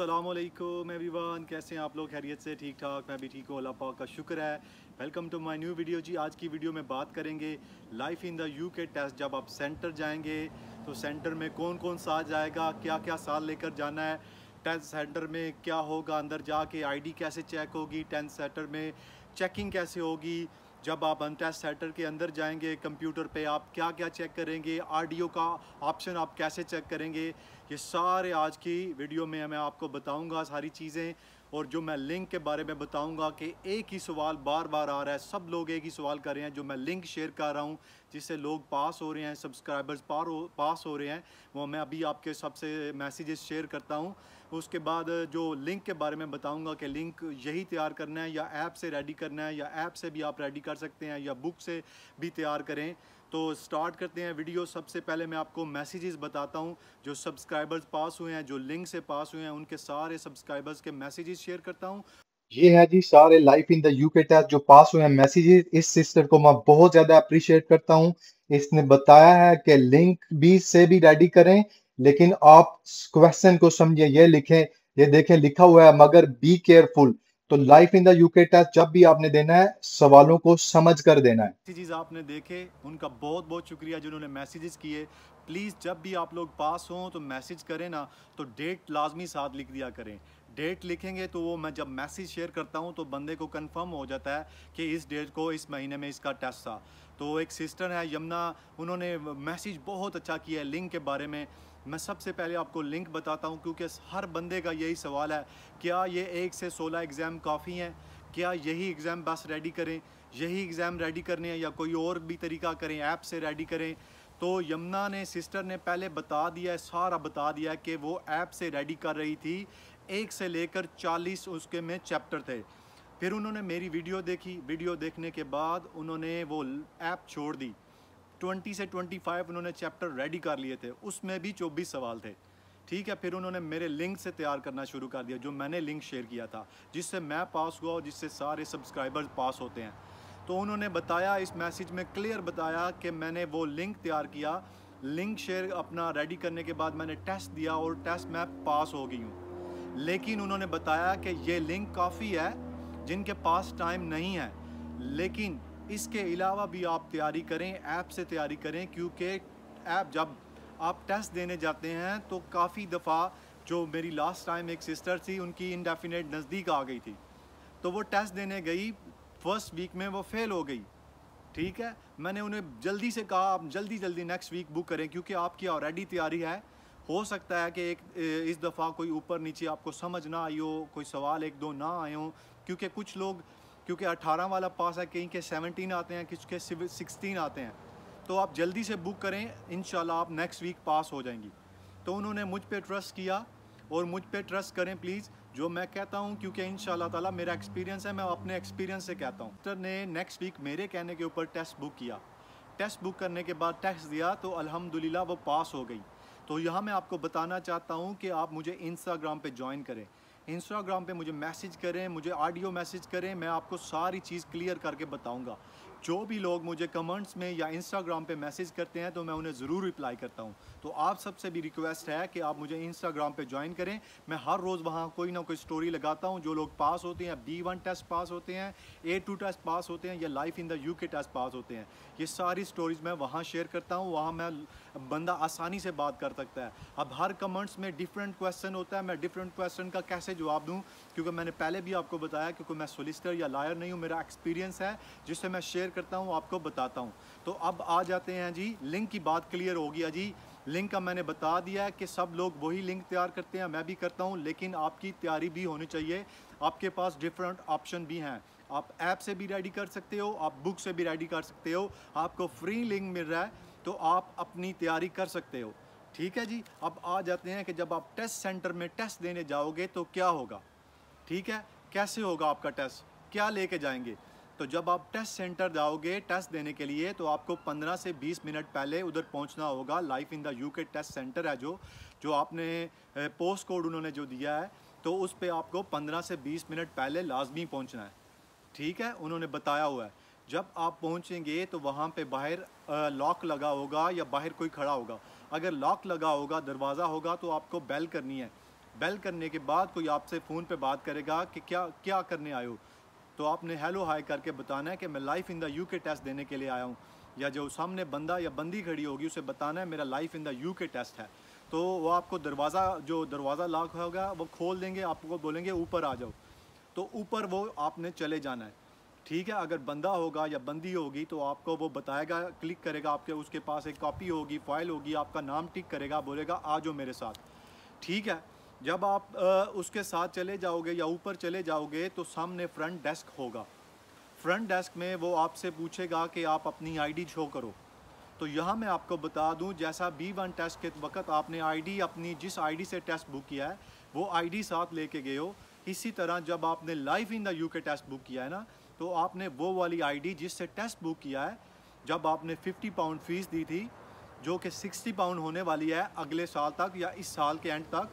Aslam everyone कैसे हैं आप लोग खैरियत से ठीक ठाक मैं भी ठीक हूँ अल्लाह पाक का शुक्र है welcome to my new video जी आज की वीडियो में बात करेंगे life in the U K test जब आप सेंटर जाएंगे तो सेंटर में कौन कौन सा जाएगा क्या क्या साल लेकर जाना है टेंथ सेंटर में क्या होगा अंदर जाके डी कैसे चेक होगी टेंथ सेंटर में चेकिंग कैसे होगी जब आप अनटेस्ट सेटर के अंदर जाएंगे कंप्यूटर पे आप क्या क्या चेक करेंगे ऑडियो का ऑप्शन आप कैसे चेक करेंगे ये सारे आज की वीडियो में मैं आपको बताऊंगा सारी चीज़ें और जो मैं लिंक के बारे में बताऊंगा कि एक ही सवाल बार बार आ रहा है सब लोग एक ही सवाल कर रहे हैं जो मैं लिंक शेयर कर रहा हूं जिससे लोग पास हो रहे हैं सब्सक्राइबर्स पार हो पास हो रहे हैं वो मैं अभी आपके सबसे मैसेजेस शेयर करता हूं उसके बाद जो लिंक के बारे में बताऊंगा कि लिंक यही तैयार करना है या ऐप से रेडी करना है या ऐप से भी आप रेडी कर सकते हैं या बुक से भी तैयार करें तो स्टार्ट करते हैं वीडियो सबसे पहले मैं आपको मैसेजेस बताता हूं जो सब्सक्राइबर्स पास हुए हैं जो लिंक से पास हुए हैं उनके सारे सब्सक्राइबर्स के मैसेजेस शेयर करता हूं ये है जी सारे life in the UK test जो पास हुए हैं मैसेजेस इस सिस्टर को मैं बहुत ज़्यादा अप्रिशिएट करता हूँ इसने बताया है कि लिंक भी से भी रेडी करें लेकिन आप क्वेश्चन को समझें ये लिखें ये देखें लिखा हुआ है मगर बी केयरफुल तो life in the UK test जब भी आपने देना है सवालों को समझ कर देना है मैसेजेस आपने देखे उनका बहुत बहुत शुक्रिया जिन्होंने मैसेजेस किए प्लीज़ जब भी आप लोग पास हों तो मैसेज करें ना तो डेट लाजमी साथ लिख दिया करें डेट लिखेंगे तो वो मैं जब मैसेज शेयर करता हूँ तो बंदे को कंफर्म हो जाता है कि इस डेट को इस महीने में इसका टेस्ट था तो एक सिस्टर है यमुना उन्होंने मैसेज बहुत अच्छा किया है लिंक के बारे में मैं सबसे पहले आपको लिंक बताता हूँ क्योंकि हर बंदे का यही सवाल है क्या ये एक से सोलह एग्ज़ाम काफ़ी हैं क्या यही एग्ज़ाम बस रेडी करें यही एग्ज़ाम रेडी करने हैं या कोई और भी तरीका करें ऐप से रेडी करें तो यमुना ने सिस्टर ने पहले बता दिया सारा बता दिया कि वो ऐप से रेडी कर रही थी एक से लेकर चालीस उसके में चैप्टर थे फिर उन्होंने मेरी वीडियो देखी वीडियो देखने के बाद उन्होंने वो ऐप छोड़ दी 20 से 25 उन्होंने चैप्टर रेडी कर लिए थे उसमें भी 24 सवाल थे ठीक है फिर उन्होंने मेरे लिंक से तैयार करना शुरू कर दिया जो मैंने लिंक शेयर किया था जिससे मैं पास हुआ और जिससे सारे सब्सक्राइबर्स पास होते हैं तो उन्होंने बताया इस मैसेज में क्लियर बताया कि मैंने वो लिंक तैयार किया लिंक शेयर अपना रेडी करने के बाद मैंने टेस्ट दिया और टेस्ट मैं पास हो गई हूँ लेकिन उन्होंने बताया कि ये लिंक काफ़ी है जिनके पास टाइम नहीं है लेकिन इसके अलावा भी आप तैयारी करें ऐप से तैयारी करें क्योंकि ऐप जब आप टेस्ट देने जाते हैं तो काफ़ी दफ़ा जो मेरी लास्ट टाइम एक सिस्टर थी उनकी इनडेफिनेट नज़दीक आ गई थी तो वो टेस्ट देने गई फर्स्ट वीक में वो फेल हो गई ठीक है मैंने उन्हें जल्दी से कहा आप जल्दी जल्दी नेक्स्ट वीक बुक करें क्योंकि आपकी ऑलरेडी तैयारी है हो सकता है कि एक इस दफ़ा कोई ऊपर नीचे आपको समझ ना आई हो कोई सवाल एक दो ना आए हों क्योंकि कुछ लोग क्योंकि 18 वाला पास है कहीं के 17 आते हैं किसके के 16 आते हैं तो आप जल्दी से बुक करें इन आप नेक्स्ट वीक पास हो जाएंगी तो उन्होंने मुझ पर ट्रस्ट किया और मुझ पर ट्रस्ट करें प्लीज़ जो मैं कहता हूँ क्योंकि इन ताला मेरा एक्सपीरियंस है मैं अपने एक्सपीरियंस से कहता हूँ डॉक्टर ने नेक्स्ट वीक मेरे कहने के ऊपर टेस्ट बुक किया टेस्ट बुक करने के बाद टेस्ट दिया तो अल्हम्दुलिल्लाह वो पास हो गई तो यहाँ मैं आपको बताना चाहता हूँ कि आप मुझे इंस्टाग्राम पे ज्वाइन करें इंस्टाग्राम पे मुझे मैसेज करें मुझे ऑडियो मैसेज करें मैं आपको सारी चीज़ क्लियर करके बताऊंगा जो भी लोग मुझे कमेंट्स में या इंस्टाग्राम पे मैसेज करते हैं तो मैं उन्हें ज़रूर रिप्लाई करता हूँ तो आप सबसे भी रिक्वेस्ट है कि आप मुझे इंस्टाग्राम पे ज्वाइन करें मैं हर रोज़ वहाँ कोई ना कोई स्टोरी लगाता हूँ जो लोग पास होते हैं बी वन टेस्ट पास होते हैं ए टू टेस्ट पास होते हैं या life in the U K test pass होते हैं ये सारी स्टोरीज़ मैं वहाँ शेयर करता हूँ वहाँ मैं बंदा आसानी से बात कर सकता है अब हर कमेंट्स में डिफरेंट क्वेश्चन होता है मैं डिफरेंट क्वेश्चन का कैसे जवाब दूँ क्योंकि मैंने पहले भी आपको बताया क्योंकि मैं सोलिस्टर या लायर नहीं हूँ मेरा एक्सपीरियंस है जिससे मैं शेयर करता हूँ आपको बताता हूँ तो अब आ जाते हैं जी लिंक की बात क्लियर हो गया जी लिंक का मैंने बता दिया है कि सब लोग वही लिंक तैयार करते हैं मैं भी करता हूँ लेकिन आपकी तैयारी भी होनी चाहिए आपके पास डिफरेंट ऑप्शन भी हैं आप ऐप से भी रेडी कर सकते हो आप बुक से भी रेडी कर सकते हो आपको फ्री लिंक मिल रहा है तो आप अपनी तैयारी कर सकते हो ठीक है जी अब आ जाते हैं कि जब आप टेस्ट सेंटर में टेस्ट देने जाओगे तो क्या होगा ठीक है कैसे होगा आपका टेस्ट क्या लेके जाएंगे तो जब आप टेस्ट सेंटर जाओगे टेस्ट देने के लिए तो आपको 15 से 20 मिनट पहले उधर पहुंचना होगा life in the U K test centre है जो जो आपने पोस्ट कोड उन्होंने जो दिया है तो उस पर आपको 15 से 20 मिनट पहले लाजमी पहुंचना है ठीक है उन्होंने बताया हुआ है जब आप पहुंचेंगे तो वहाँ पे बाहर लॉक लगा होगा या बाहर कोई खड़ा होगा अगर लॉक लगा होगा दरवाज़ा होगा तो आपको बेल करनी है बेल करने के बाद कोई आपसे फ़ोन पे बात करेगा कि क्या क्या करने आए हो तो आपने हेलो हाई करके बताना है कि मैं life in the U K test देने के लिए आया हूँ या जो सामने बंदा या बंदी खड़ी होगी उसे बताना है मेरा life in the U K test है तो वो आपको दरवाज़ा जो दरवाज़ा लॉक होगा वो खोल देंगे आपको बोलेंगे ऊपर आ जाओ तो ऊपर वो आपने चले जाना है ठीक है अगर बंदा होगा या बंदी होगी तो आपको वो बताएगा क्लिक करेगा आपके उसके पास एक कॉपी होगी फाइल होगी आपका नाम टिक करेगा बोलेगा आ जाओ मेरे साथ ठीक है जब आप आ, उसके साथ चले जाओगे या ऊपर चले जाओगे तो सामने फ्रंट डेस्क होगा फ्रंट डेस्क में वो आपसे पूछेगा कि आप अपनी आईडी शो करो तो यहाँ मैं आपको बता दूँ जैसा बी वन टेस्ट के वक्त आपने आईडी अपनी जिस आईडी से टेस्ट बुक किया है वो आईडी साथ लेके गए हो इसी तरह जब आपने life in the U K test book किया है ना तो आपने वो वाली आईडी जिससे टेस्ट बुक किया है जब आपने 50 पाउंड फीस दी थी जो कि 60 पाउंड होने वाली है अगले साल तक या इस साल के एंड तक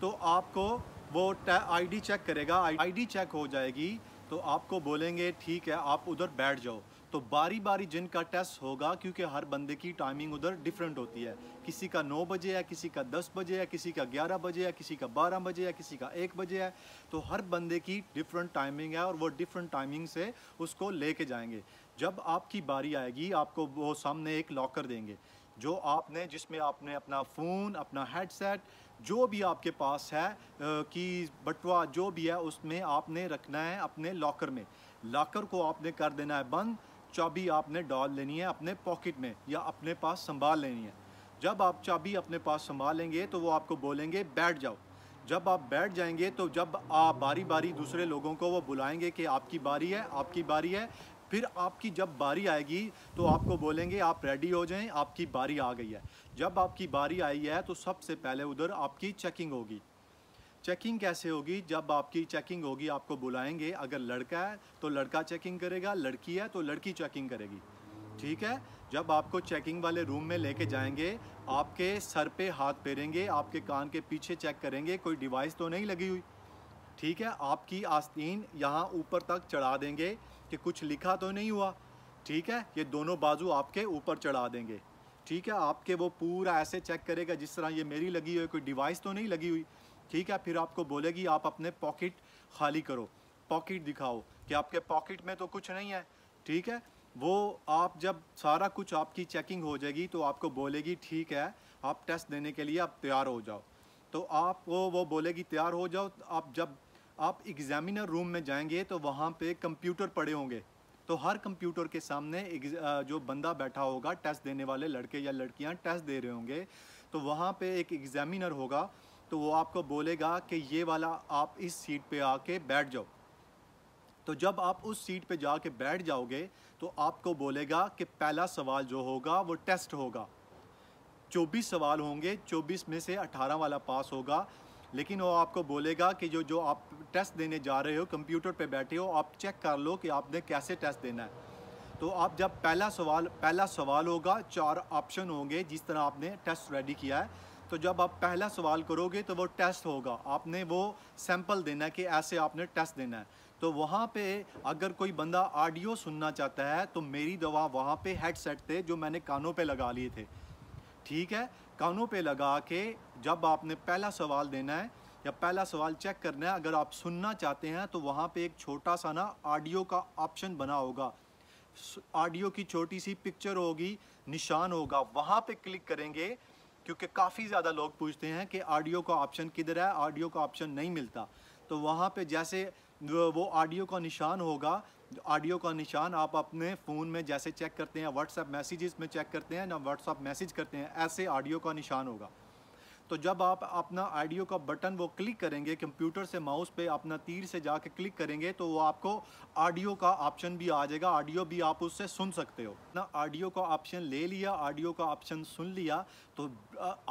तो आपको वो आईडी चेक करेगा आईडी चेक हो जाएगी तो आपको बोलेंगे ठीक है आप उधर बैठ जाओ तो बारी बारी जिनका टेस्ट होगा क्योंकि हर बंदे की टाइमिंग उधर डिफरेंट होती है किसी का नौ बजे है किसी का दस बजे है किसी का ग्यारह बजे है किसी का बारह बजे है किसी का एक बजे है तो हर बंदे की डिफरेंट टाइमिंग है और वो डिफरेंट टाइमिंग से उसको ले जाएंगे जब आपकी बारी आएगी आपको वो सामने एक लॉकर देंगे जो आपने जिसमें आपने अपना फ़ोन अपना हेडसेट जो भी आपके पास है कि बटवा जो भी है उसमें आपने रखना है अपने लॉकर में लॉकर को आपने कर देना है बंद चाबी आपने डाल लेनी है अपने पॉकेट में या अपने पास संभाल लेनी है जब आप चाबी अपने पास संभालेंगे तो वो आपको बोलेंगे बैठ जाओ जब आप बैठ जाएंगे तो जब आप बारी बारी दूसरे लोगों को वो बुलाएंगे कि आपकी बारी है आपकी बारी है फिर आपकी जब बारी आएगी तो आपको बोलेंगे आप रेडी हो जाएं आपकी बारी आ गई है जब आपकी बारी आई है तो सबसे पहले उधर आपकी चेकिंग होगी चेकिंग कैसे होगी जब आपकी चेकिंग होगी आपको बुलाएंगे अगर लड़का है तो लड़का चेकिंग करेगा लड़की है तो लड़की चेकिंग करेगी ठीक है जब आपको चेकिंग वाले रूम में लेके जाएंगे आपके सर पे हाथ फेरेंगे आपके कान के पीछे चेक करेंगे कोई डिवाइस तो नहीं लगी हुई ठीक है आपकी आस्तीन यहाँ ऊपर तक चढ़ा देंगे कि कुछ लिखा तो नहीं हुआ ठीक है ये दोनों बाजू आपके ऊपर चढ़ा देंगे ठीक है आपके वो पूरा ऐसे चेक करेगा जिस तरह ये मेरी लगी हुई कोई डिवाइस तो नहीं लगी हुई ठीक है फिर आपको बोलेगी आप अपने पॉकेट खाली करो पॉकेट दिखाओ कि आपके पॉकेट में तो कुछ नहीं है ठीक है वो आप जब सारा कुछ आपकी चेकिंग हो जाएगी तो आपको बोलेगी ठीक है आप टेस्ट देने के लिए आप तैयार हो जाओ तो आपको वो बोलेगी तैयार हो जाओ आप जब आप एग्ज़ामिनर रूम में जाएंगे तो वहाँ पे कंप्यूटर पड़े होंगे तो हर कंप्यूटर के सामने जो बंदा बैठा होगा टेस्ट देने वाले लड़के या लड़कियाँ टेस्ट दे रहे होंगे तो वहाँ पे एक एग्ज़ामिनर होगा तो वो आपको बोलेगा कि ये वाला आप इस सीट पे आके बैठ जाओ तो जब आप उस सीट पे जाके बैठ जाओगे तो आपको बोलेगा कि पहला सवाल जो होगा वो टेस्ट होगा 24 सवाल होंगे 24 में से 18 वाला पास होगा लेकिन वो आपको बोलेगा कि जो जो आप टेस्ट देने जा रहे हो कंप्यूटर पे बैठे हो आप चेक कर लो कि आपने कैसे टेस्ट देना है तो आप जब पहला सवाल पहला सवाल होगा चार ऑप्शन होंगे जिस तरह आपने टेस्ट रेडी किया है तो जब आप पहला सवाल करोगे तो वो टेस्ट होगा आपने वो सैंपल देना है कि ऐसे आपने टेस्ट देना है तो वहाँ पे अगर कोई बंदा ऑडियो सुनना चाहता है तो मेरी दवा वहाँ पे हेडसेट थे जो मैंने कानों पे लगा लिए थे ठीक है कानों पे लगा के जब आपने पहला सवाल देना है या पहला सवाल चेक करना है अगर आप सुनना चाहते हैं तो वहाँ पे एक छोटा सा ना ऑडियो का ऑप्शन बना होगा ऑडियो की छोटी सी पिक्चर होगी निशान होगा वहाँ पे क्लिक करेंगे क्योंकि काफ़ी ज़्यादा लोग पूछते हैं कि ऑडियो का ऑप्शन किधर है ऑडियो का ऑप्शन नहीं मिलता तो वहाँ पे जैसे वो ऑडियो का निशान होगा ऑडियो का निशान आप अपने फ़ोन में जैसे चेक करते हैं व्हाट्सएप मैसेजेस में चेक करते हैं ना व्हाट्सएप मैसेज करते हैं ऐसे ऑडियो का निशान होगा तो जब आप अपना ऑडियो का बटन वो क्लिक करेंगे कंप्यूटर से माउस पे अपना तीर से जाके क्लिक करेंगे तो वो आपको ऑडियो का ऑप्शन भी आ जाएगा ऑडियो भी आप उससे सुन सकते हो ना ऑडियो का ऑप्शन ले लिया ऑडियो का ऑप्शन सुन लिया तो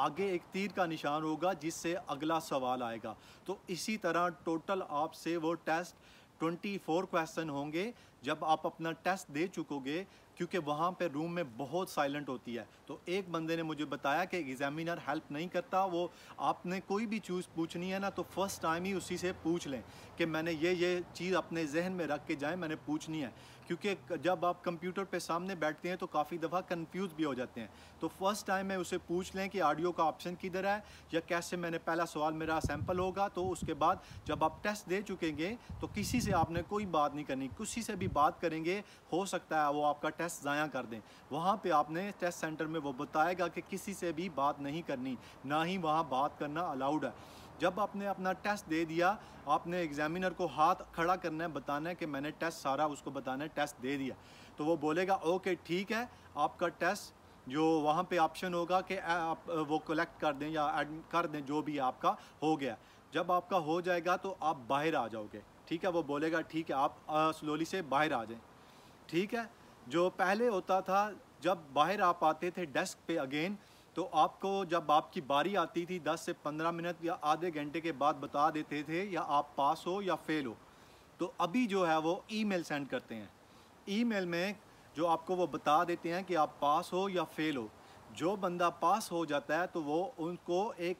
आगे एक तीर का निशान होगा जिससे अगला सवाल आएगा तो इसी तरह टोटल आपसे वो टेस्ट ट्वेंटी फोर क्वेश्चन होंगे जब आप अपना टेस्ट दे चुकोगे क्योंकि वहाँ पे रूम में बहुत साइलेंट होती है तो एक बंदे ने मुझे बताया कि एग्जामिनर हेल्प नहीं करता वो आपने कोई भी चूज़ पूछनी है ना तो फर्स्ट टाइम ही उसी से पूछ लें कि मैंने ये ये चीज़ अपने जहन में रख के जाए मैंने पूछनी है क्योंकि जब आप कंप्यूटर पे सामने बैठते हैं तो काफ़ी दफ़ा कंफ्यूज भी हो जाते हैं तो फर्स्ट टाइम मैं उसे पूछ लें कि ऑडियो का ऑप्शन किधर है या कैसे मैंने पहला सवाल मेरा सैम्पल होगा तो उसके बाद जब आप टेस्ट दे चुकेंगे तो किसी से आपने कोई बात नहीं करनी किसी से भी बात करेंगे हो सकता है वो आपका टेस्ट ज़ाया कर दें वहाँ पर आपने टेस्ट सेंटर में वो बताएगा कि किसी से भी बात नहीं करनी ना ही वहाँ बात करना अलाउड है जब आपने अपना टेस्ट दे दिया आपने एग्जामिनर को हाथ खड़ा करना है बताना है कि मैंने टेस्ट सारा उसको बताना है टेस्ट दे दिया तो वो बोलेगा ओके ठीक है आपका टेस्ट जो वहाँ पे ऑप्शन होगा कि आप वो कलेक्ट कर दें या एड कर दें जो भी आपका हो गया जब आपका हो जाएगा तो आप बाहर आ जाओगे ठीक है वो बोलेगा ठीक है आप स्लोली से बाहर आ जाएं ठीक है जो पहले होता था जब बाहर आप आते थे डेस्क पे अगेन तो आपको जब आपकी बारी आती थी 10 से 15 मिनट या आधे घंटे के बाद बता देते थे या आप पास हो या फेल हो तो अभी जो है वो ईमेल सेंड करते हैं ईमेल में जो आपको वो बता देते हैं कि आप पास हो या फेल हो जो बंदा पास हो जाता है तो वो उनको एक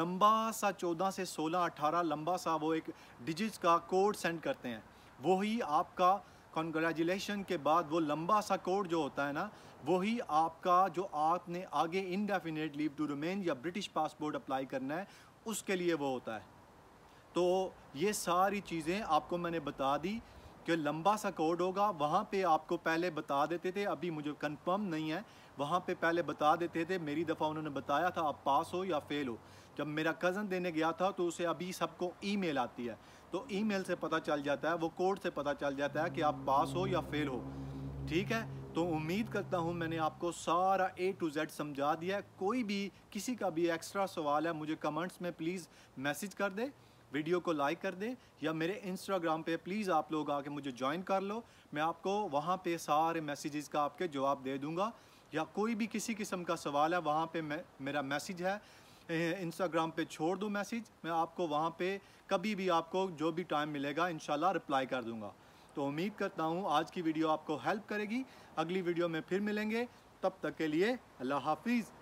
लंबा सा चौदह से सोलह अठारह लंबा सा वो एक डिजिट का कोड सेंड करते हैं वही आपका कॉन्ग्रेजुलेशन के बाद वो लंबा सा कोड जो होता है ना वही आपका जो आपने आगे इनडेफिनेट लीव टू रिमेन या ब्रिटिश पासपोर्ट अप्लाई करना है उसके लिए वो होता है तो ये सारी चीज़ें आपको मैंने बता दी कि लंबा सा कोड होगा वहाँ पे आपको पहले बता देते थे अभी मुझे कंफर्म नहीं है वहाँ पे पहले बता देते थे मेरी दफ़ा उन्होंने बताया था आप पास हो या फेल हो जब मेरा कज़न देने गया था तो उसे अभी सबको ईमेल आती है तो ईमेल से पता चल जाता है वो कोड से पता चल जाता है कि आप पास हो या फेल हो ठीक है तो उम्मीद करता हूँ मैंने आपको सारा ए टू जेड समझा दिया है कोई भी किसी का भी एक्स्ट्रा सवाल है मुझे कमेंट्स में प्लीज़ मैसेज कर दे वीडियो को लाइक कर दें या मेरे इंस्टाग्राम पे प्लीज़ आप लोग आके मुझे ज्वाइन कर लो मैं आपको वहाँ पे सारे मैसेजेस का आपके जवाब दे दूँगा या कोई भी किसी किस्म का सवाल है वहाँ पे मैं मेरा मैसेज है इंस्टाग्राम पे छोड़ दूँ मैसेज मैं आपको वहाँ पे कभी भी आपको जो भी टाइम मिलेगा इन रिप्लाई कर दूँगा तो उम्मीद करता हूँ आज की वीडियो आपको हेल्प करेगी अगली वीडियो में फिर मिलेंगे तब तक के लिए अल्लाह हाफिज़